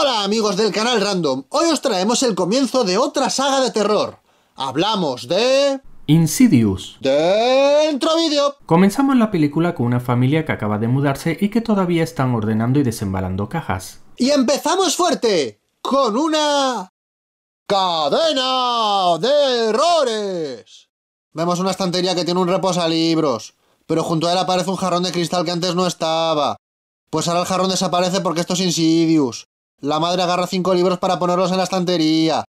Hola amigos del canal Random, hoy os traemos el comienzo de otra saga de terror. Hablamos de... Insidious. Dentro vídeo. Comenzamos la película con una familia que acaba de mudarse y que todavía están ordenando y desembalando cajas. Y empezamos fuerte, con una... ¡Cadena de errores! Vemos una estantería que tiene un reposalibros, pero junto a él aparece un jarrón de cristal que antes no estaba. Pues ahora el jarrón desaparece porque esto es Insidious. La madre agarra cinco libros para ponerlos en la estantería.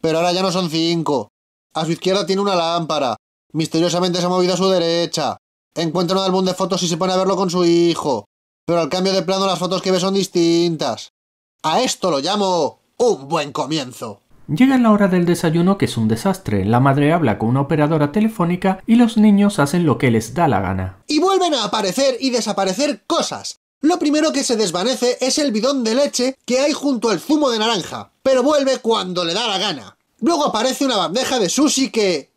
Pero ahora ya no son cinco. A su izquierda tiene una lámpara. Misteriosamente se ha movido a su derecha. Encuentra un álbum de fotos y se pone a verlo con su hijo. Pero al cambio de plano las fotos que ve son distintas. A esto lo llamo un buen comienzo. Llega la hora del desayuno que es un desastre. La madre habla con una operadora telefónica y los niños hacen lo que les da la gana. Y vuelven a aparecer y desaparecer cosas. Lo primero que se desvanece es el bidón de leche que hay junto al zumo de naranja, pero vuelve cuando le da la gana. Luego aparece una bandeja de sushi que...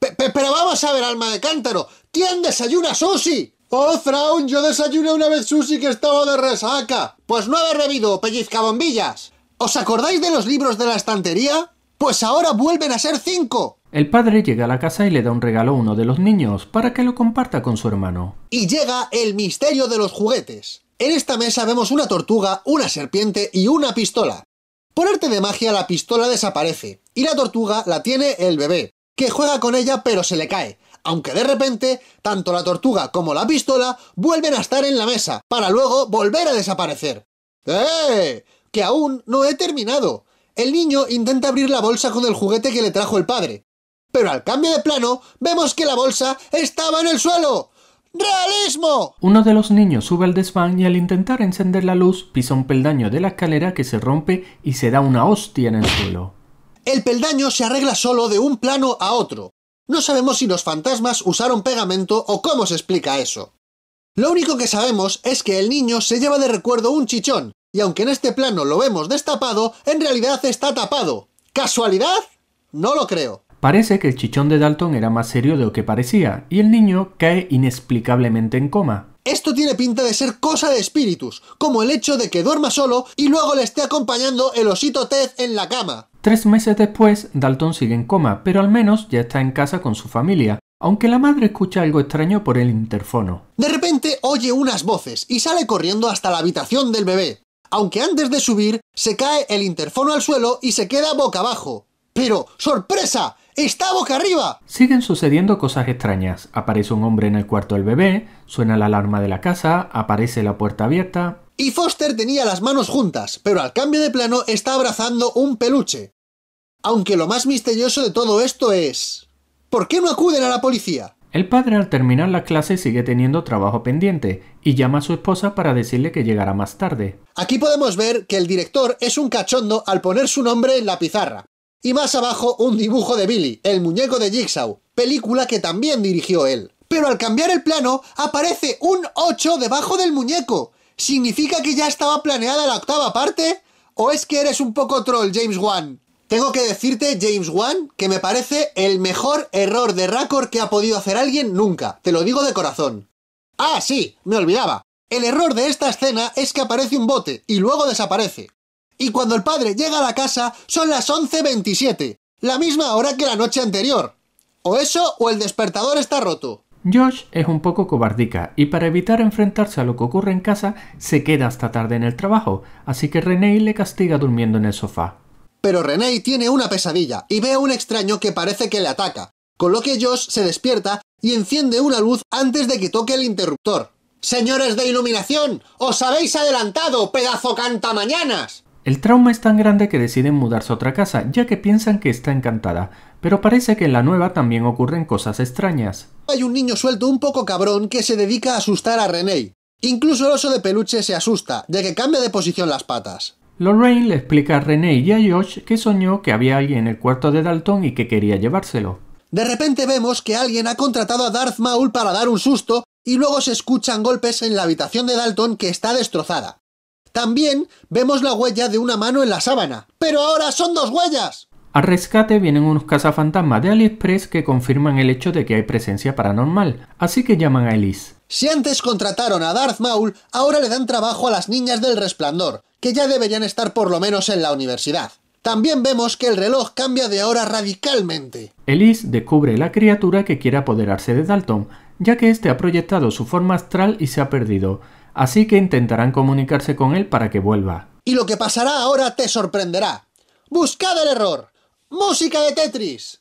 pero vamos a ver, alma de cántaro, ¿quién desayuna sushi? ¡Oh, Fraun! Yo desayuné una vez sushi que estaba de resaca. Pues no haber bebido, pellizcabombillas. ¿Os acordáis de los libros de la estantería? Pues ahora vuelven a ser cinco. El padre llega a la casa y le da un regalo a uno de los niños para que lo comparta con su hermano. Y llega el misterio de los juguetes. En esta mesa vemos una tortuga, una serpiente y una pistola. Por arte de magia la pistola desaparece y la tortuga la tiene el bebé, que juega con ella pero se le cae, aunque de repente tanto la tortuga como la pistola vuelven a estar en la mesa para luego volver a desaparecer. ¡Eh! Que aún no he terminado. El niño intenta abrir la bolsa con el juguete que le trajo el padre, pero al cambio de plano, vemos que la bolsa estaba en el suelo. ¡Realismo! Uno de los niños sube al desván y al intentar encender la luz pisa un peldaño de la escalera que se rompe y se da una hostia en el suelo. El peldaño se arregla solo de un plano a otro. No sabemos si los fantasmas usaron pegamento o cómo se explica eso. Lo único que sabemos es que el niño se lleva de recuerdo un chichón, y aunque en este plano lo vemos destapado, en realidad está tapado. ¿Casualidad? No lo creo. Parece que el chichón de Dalton era más serio de lo que parecía, y el niño cae inexplicablemente en coma. Esto tiene pinta de ser cosa de espíritus, como el hecho de que duerma solo y luego le esté acompañando el osito Ted en la cama. Tres meses después, Dalton sigue en coma, pero al menos ya está en casa con su familia, aunque la madre escucha algo extraño por el interfono. De repente oye unas voces y sale corriendo hasta la habitación del bebé. Aunque antes de subir, se cae el interfono al suelo y se queda boca abajo. Pero, ¡sorpresa! ¡Está boca arriba! Siguen sucediendo cosas extrañas. Aparece un hombre en el cuarto del bebé, suena la alarma de la casa, aparece la puerta abierta. Y Foster tenía las manos juntas, pero al cambio de plano está abrazando un peluche. Aunque lo más misterioso de todo esto es... ¿Por qué no acuden a la policía? El padre al terminar la clase sigue teniendo trabajo pendiente y llama a su esposa para decirle que llegará más tarde. Aquí podemos ver que el director es un cachondo al poner su nombre en la pizarra. Y más abajo un dibujo de Billy, el muñeco de Jigsaw, película que también dirigió él. Pero al cambiar el plano, aparece un 8 debajo del muñeco. ¿Significa que ya estaba planeada la octava parte? ¿O es que eres un poco troll, James Wan? Tengo que decirte, James Wan, que me parece el mejor error de record que ha podido hacer alguien nunca. Te lo digo de corazón. Ah, sí, me olvidaba. El error de esta escena es que aparece un bote y luego desaparece y cuando el padre llega a la casa son las 11.27, la misma hora que la noche anterior. O eso o el despertador está roto. Josh es un poco cobardica y para evitar enfrentarse a lo que ocurre en casa se queda hasta tarde en el trabajo, así que Renee le castiga durmiendo en el sofá. Pero Renee tiene una pesadilla y ve a un extraño que parece que le ataca, con lo que Josh se despierta y enciende una luz antes de que toque el interruptor. Señores de iluminación, os habéis adelantado, pedazo mañanas. El trauma es tan grande que deciden mudarse a otra casa, ya que piensan que está encantada, pero parece que en la nueva también ocurren cosas extrañas. Hay un niño suelto un poco cabrón que se dedica a asustar a René. Incluso el oso de peluche se asusta, de que cambia de posición las patas. Lorraine le explica a René y a Josh que soñó que había alguien en el cuarto de Dalton y que quería llevárselo. De repente vemos que alguien ha contratado a Darth Maul para dar un susto y luego se escuchan golpes en la habitación de Dalton que está destrozada. También vemos la huella de una mano en la sábana. ¡Pero ahora son dos huellas! Al rescate vienen unos cazafantasmas de AliExpress que confirman el hecho de que hay presencia paranormal, así que llaman a Elise. Si antes contrataron a Darth Maul, ahora le dan trabajo a las niñas del resplandor, que ya deberían estar por lo menos en la universidad. También vemos que el reloj cambia de hora radicalmente. Elise descubre la criatura que quiere apoderarse de Dalton, ya que éste ha proyectado su forma astral y se ha perdido así que intentarán comunicarse con él para que vuelva. Y lo que pasará ahora te sorprenderá. ¡Buscad el error! ¡Música de Tetris!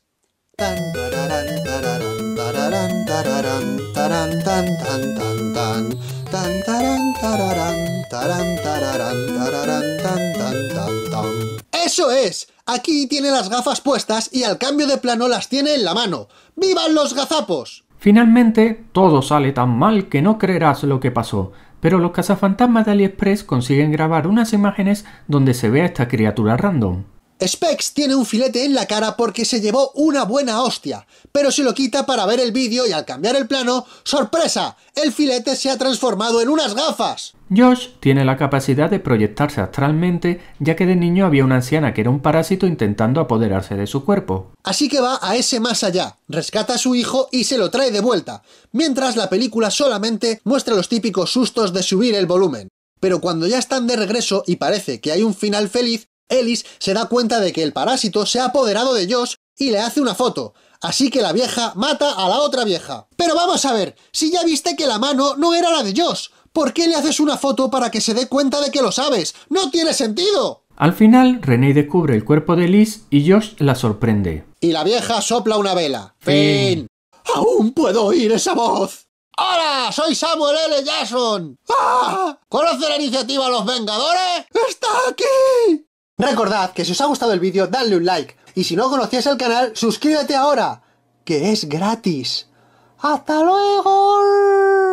¡Eso es! Aquí tiene las gafas puestas y al cambio de plano las tiene en la mano. ¡Vivan los gazapos! Finalmente, todo sale tan mal que no creerás lo que pasó. Pero los cazafantasmas de AliExpress consiguen grabar unas imágenes donde se ve a esta criatura random. Specs tiene un filete en la cara porque se llevó una buena hostia, pero se lo quita para ver el vídeo y al cambiar el plano, ¡sorpresa! El filete se ha transformado en unas gafas. Josh tiene la capacidad de proyectarse astralmente, ya que de niño había una anciana que era un parásito intentando apoderarse de su cuerpo. Así que va a ese más allá, rescata a su hijo y se lo trae de vuelta, mientras la película solamente muestra los típicos sustos de subir el volumen. Pero cuando ya están de regreso y parece que hay un final feliz, Ellis se da cuenta de que el parásito se ha apoderado de Josh y le hace una foto. Así que la vieja mata a la otra vieja. Pero vamos a ver, si ya viste que la mano no era la de Josh, ¿por qué le haces una foto para que se dé cuenta de que lo sabes? ¡No tiene sentido! Al final, Renee descubre el cuerpo de Ellis y Josh la sorprende. Y la vieja sopla una vela. Fin. ¡Aún puedo oír esa voz! ¡Hola! ¡Soy Samuel L. Jackson! ¡Ah! ¿Conoce la iniciativa Los Vengadores? ¡Está aquí! Recordad que si os ha gustado el vídeo, dadle un like. Y si no conocías el canal, suscríbete ahora, que es gratis. ¡Hasta luego!